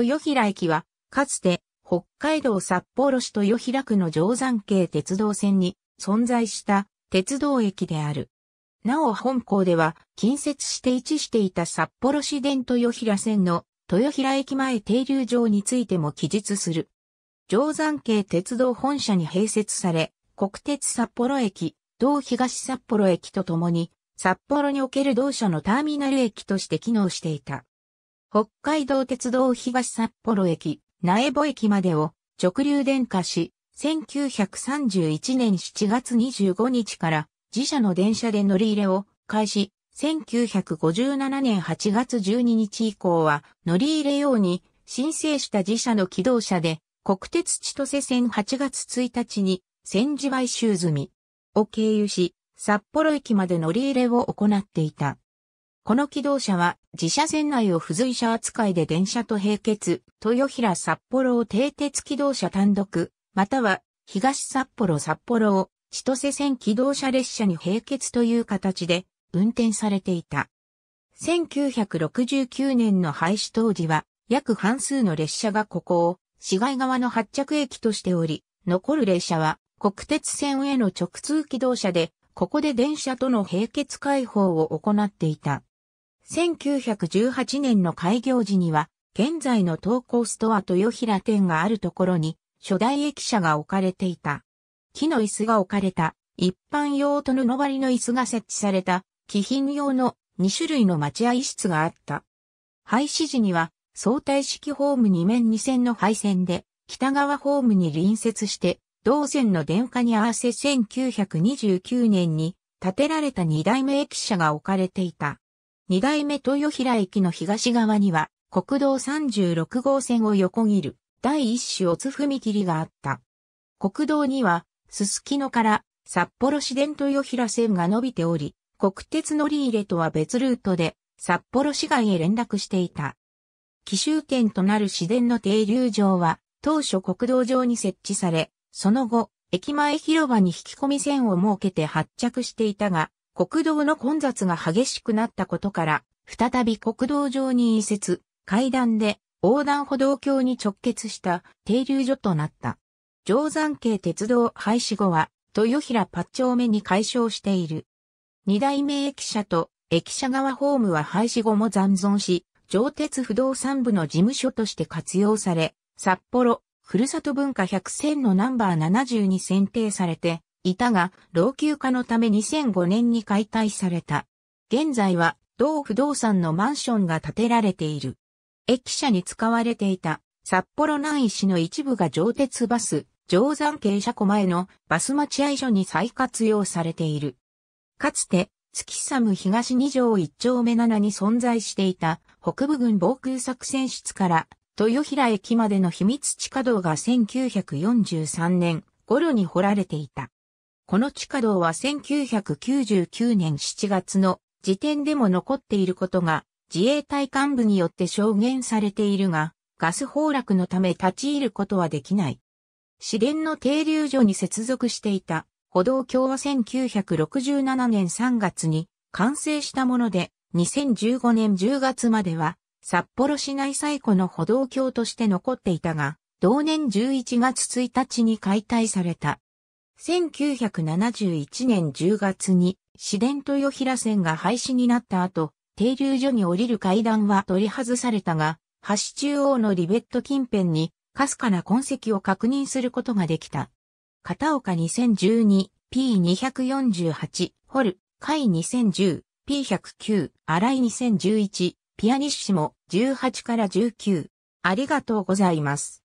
豊平駅は、かつて、北海道札幌市豊平区の定山系鉄道線に存在した鉄道駅である。なお本校では近接して位置していた札幌市電豊平線の豊平駅前停留場についても記述する。定山系鉄道本社に併設され、国鉄札幌駅、同東札幌駅とともに、札幌における同社のターミナル駅として機能していた。北海道鉄道東札幌駅、苗穂駅までを直流電化し、1931年7月25日から自社の電車で乗り入れを開始、1957年8月12日以降は乗り入れ用に申請した自社の機動車で国鉄千歳線8月1日に千字買収済みを経由し、札幌駅まで乗り入れを行っていた。この機動車は自社線内を付随車扱いで電車と並結、豊平札幌を定鉄機動車単独、または東札幌札幌を千歳線機動車列車に並結という形で運転されていた。1969年の廃止当時は約半数の列車がここを市街側の発着駅としており、残る列車は国鉄線への直通機動車で、ここで電車との並結開放を行っていた。1918年の開業時には、現在の東高ストア豊平店があるところに、初代駅舎が置かれていた。木の椅子が置かれた、一般用と布張りの椅子が設置された、貴賓用の2種類の待合室があった。廃止時には、相対式ホーム2面2線の廃線で、北側ホームに隣接して、同線の電化に合わせ1929年に建てられた2代目駅舎が置かれていた。二代目豊平駅の東側には、国道36号線を横切る、第一種オツ踏切があった。国道には、すすきのから札幌市電豊平線が伸びており、国鉄乗り入れとは別ルートで、札幌市外へ連絡していた。奇襲圏となる市電の停留場は、当初国道上に設置され、その後、駅前広場に引き込み線を設けて発着していたが、国道の混雑が激しくなったことから、再び国道上に移設、階段で横断歩道橋に直結した停留所となった。定山系鉄道廃止後は、豊平八丁目に解消している。二代目駅舎と駅舎側ホームは廃止後も残存し、上鉄不動産部の事務所として活用され、札幌、ふるさと文化100選のナンバー72選定されて、いたが、老朽化のため2005年に解体された。現在は、同不動産のマンションが建てられている。駅舎に使われていた、札幌南市の一部が上鉄バス、定山系車庫前のバス待合所に再活用されている。かつて、月寒東2条1丁目7に存在していた北部軍防空作戦室から豊平駅までの秘密地下道が1943年頃に掘られていた。この地下道は1999年7月の時点でも残っていることが自衛隊幹部によって証言されているが、ガス崩落のため立ち入ることはできない。市電の停留所に接続していた歩道橋は1967年3月に完成したもので、2015年10月までは札幌市内最古の歩道橋として残っていたが、同年11月1日に解体された。1971年10月に、市電豊平線が廃止になった後、停留所に降りる階段は取り外されたが、橋中央のリベット近辺に、かすかな痕跡を確認することができた。片岡 2012P248、ホル、海 2010P109、新井2011、ピアニッシモ18から19。ありがとうございます。